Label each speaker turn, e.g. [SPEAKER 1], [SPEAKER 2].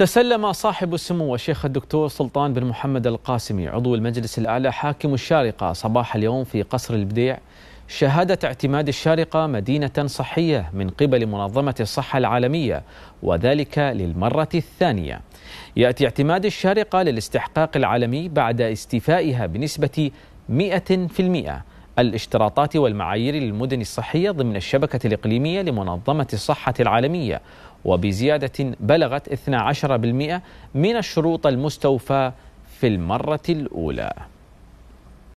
[SPEAKER 1] تسلم صاحب السمو الشيخ الدكتور سلطان بن محمد القاسمي عضو المجلس الأعلى حاكم الشارقة صباح اليوم في قصر البديع شهادة اعتماد الشارقة مدينة صحية من قبل منظمة الصحة العالمية وذلك للمرة الثانية يأتي اعتماد الشارقة للاستحقاق العالمي بعد استيفائها بنسبة 100% الاشتراطات والمعايير للمدن الصحية ضمن الشبكة الإقليمية لمنظمة الصحة العالمية وبزيادة بلغت 12% من الشروط المستوفى في المرة الأولى